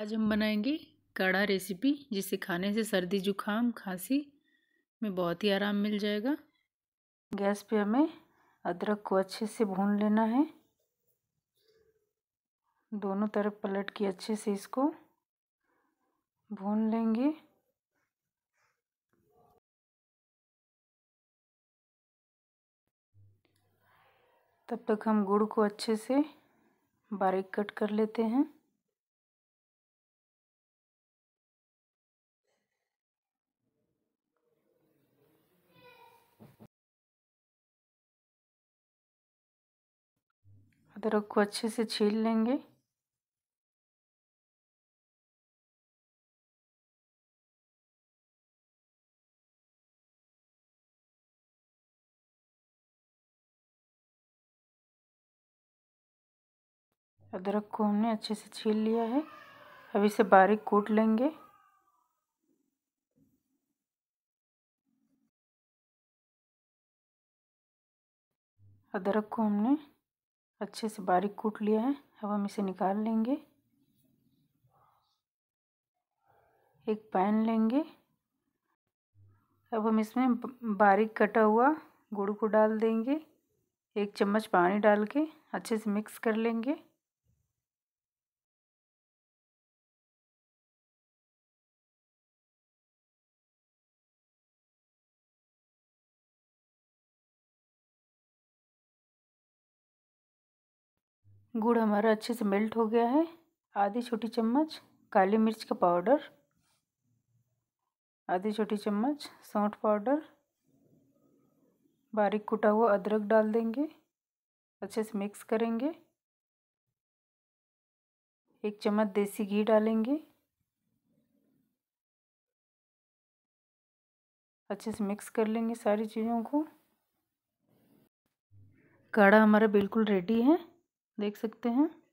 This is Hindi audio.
आज हम बनाएंगे काढ़ा रेसिपी जिसे खाने से सर्दी जुखाम खांसी में बहुत ही आराम मिल जाएगा गैस पे हमें अदरक को अच्छे से भून लेना है दोनों तरफ पलट के अच्छे से इसको भून लेंगे तब तक हम गुड़ को अच्छे से बारीक कट कर लेते हैं अदरक को अच्छे से छील लेंगे अदरक को हमने अच्छे से छील लिया है अब इसे बारीक कूट लेंगे अदरक को हमने अच्छे से बारीक कूट लिया है अब हम इसे निकाल लेंगे एक पैन लेंगे अब हम इसमें बारीक कटा हुआ गुड़ को डाल देंगे एक चम्मच पानी डाल के अच्छे से मिक्स कर लेंगे गुड़ हमारा अच्छे से मेल्ट हो गया है आधी छोटी चम्मच काली मिर्च का पाउडर आधी छोटी चम्मच सौंठ पाउडर बारीक कुटा हुआ अदरक डाल देंगे अच्छे से मिक्स करेंगे एक चम्मच देसी घी डालेंगे अच्छे से मिक्स कर लेंगे सारी चीज़ों को काढ़ा हमारा बिल्कुल रेडी है देख सकते हैं